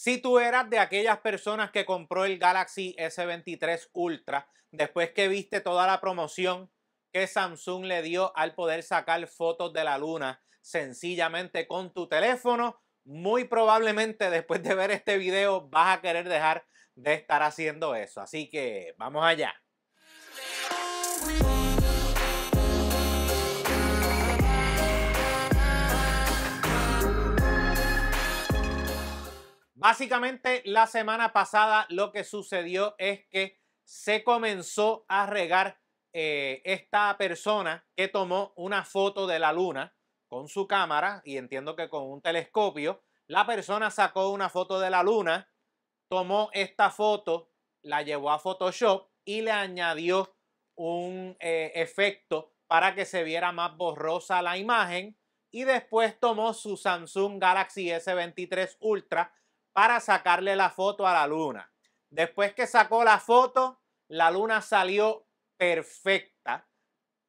Si tú eras de aquellas personas que compró el Galaxy S23 Ultra después que viste toda la promoción que Samsung le dio al poder sacar fotos de la luna sencillamente con tu teléfono, muy probablemente después de ver este video vas a querer dejar de estar haciendo eso. Así que vamos allá. Básicamente la semana pasada lo que sucedió es que se comenzó a regar eh, esta persona que tomó una foto de la luna con su cámara y entiendo que con un telescopio. La persona sacó una foto de la luna, tomó esta foto, la llevó a Photoshop y le añadió un eh, efecto para que se viera más borrosa la imagen y después tomó su Samsung Galaxy S23 Ultra para sacarle la foto a la luna. Después que sacó la foto, la luna salió perfecta,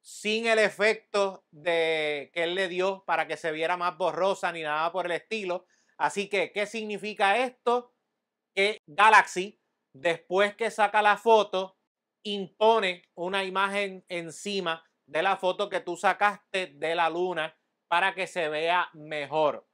sin el efecto de que él le dio para que se viera más borrosa ni nada por el estilo. Así que, ¿qué significa esto? Que Galaxy, después que saca la foto, impone una imagen encima de la foto que tú sacaste de la luna para que se vea mejor.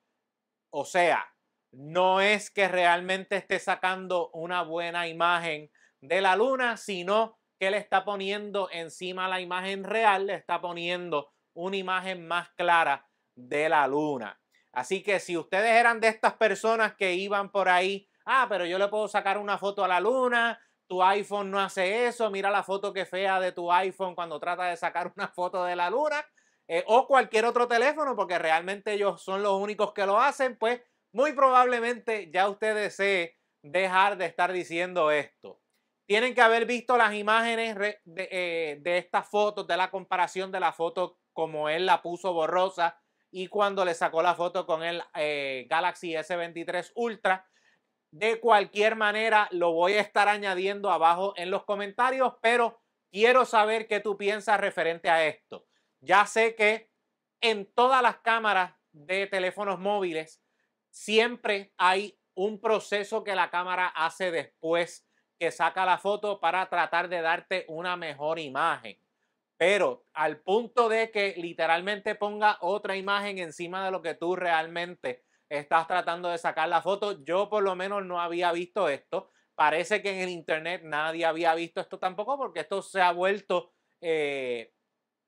O sea, no es que realmente esté sacando una buena imagen de la luna, sino que le está poniendo encima la imagen real, le está poniendo una imagen más clara de la luna. Así que si ustedes eran de estas personas que iban por ahí, ah, pero yo le puedo sacar una foto a la luna, tu iPhone no hace eso, mira la foto que fea de tu iPhone cuando trata de sacar una foto de la luna, eh, o cualquier otro teléfono, porque realmente ellos son los únicos que lo hacen, pues muy probablemente ya usted desee dejar de estar diciendo esto. Tienen que haber visto las imágenes de, esta eh, foto, estas fotos, de la comparación de la foto como él la puso borrosa y cuando le sacó la foto con el eh, Galaxy S23 Ultra. De cualquier manera, lo voy a estar añadiendo abajo en los comentarios, pero quiero saber qué tú piensas referente a esto. Ya sé que en todas las cámaras de teléfonos móviles Siempre hay un proceso que la cámara hace después que saca la foto para tratar de darte una mejor imagen. Pero al punto de que literalmente ponga otra imagen encima de lo que tú realmente estás tratando de sacar la foto, yo por lo menos no había visto esto. Parece que en el internet nadie había visto esto tampoco porque esto se ha vuelto eh,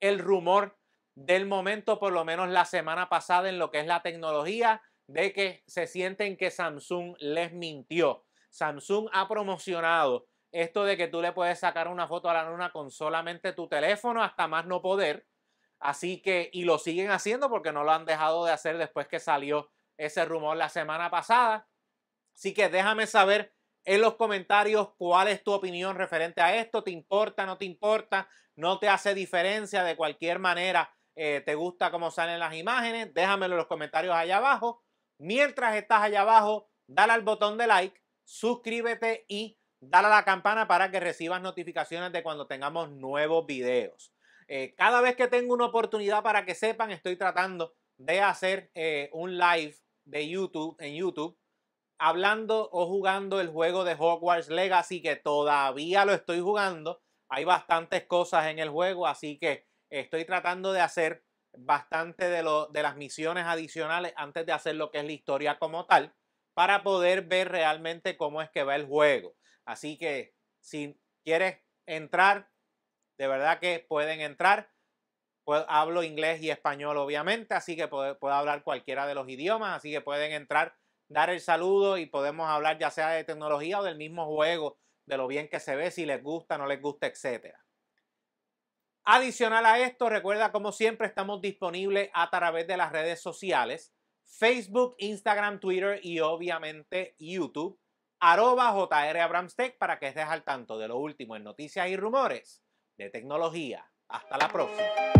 el rumor del momento, por lo menos la semana pasada en lo que es la tecnología de que se sienten que Samsung les mintió. Samsung ha promocionado esto de que tú le puedes sacar una foto a la luna con solamente tu teléfono hasta más no poder. Así que, y lo siguen haciendo porque no lo han dejado de hacer después que salió ese rumor la semana pasada. Así que déjame saber en los comentarios cuál es tu opinión referente a esto. ¿Te importa? ¿No te importa? ¿No te hace diferencia de cualquier manera? Eh, ¿Te gusta cómo salen las imágenes? Déjamelo en los comentarios allá abajo. Mientras estás allá abajo, dale al botón de like, suscríbete y dale a la campana para que recibas notificaciones de cuando tengamos nuevos videos. Eh, cada vez que tengo una oportunidad para que sepan, estoy tratando de hacer eh, un live de YouTube en YouTube hablando o jugando el juego de Hogwarts Legacy que todavía lo estoy jugando. Hay bastantes cosas en el juego, así que estoy tratando de hacer bastante de, de las misiones adicionales antes de hacer lo que es la historia como tal, para poder ver realmente cómo es que va el juego. Así que si quieres entrar, de verdad que pueden entrar. Pues, hablo inglés y español, obviamente, así que puedo, hablar cualquiera de los idiomas, así que pueden entrar, dar el saludo y podemos hablar ya sea de tecnología o del mismo juego, de lo bien que se ve, si les gusta, no les gusta, etcétera. Adicional a esto, recuerda como siempre estamos disponibles a través de las redes sociales, Facebook, Instagram, Twitter y obviamente YouTube, arroba JR para que estés al tanto de lo último en noticias y rumores de tecnología. Hasta la próxima.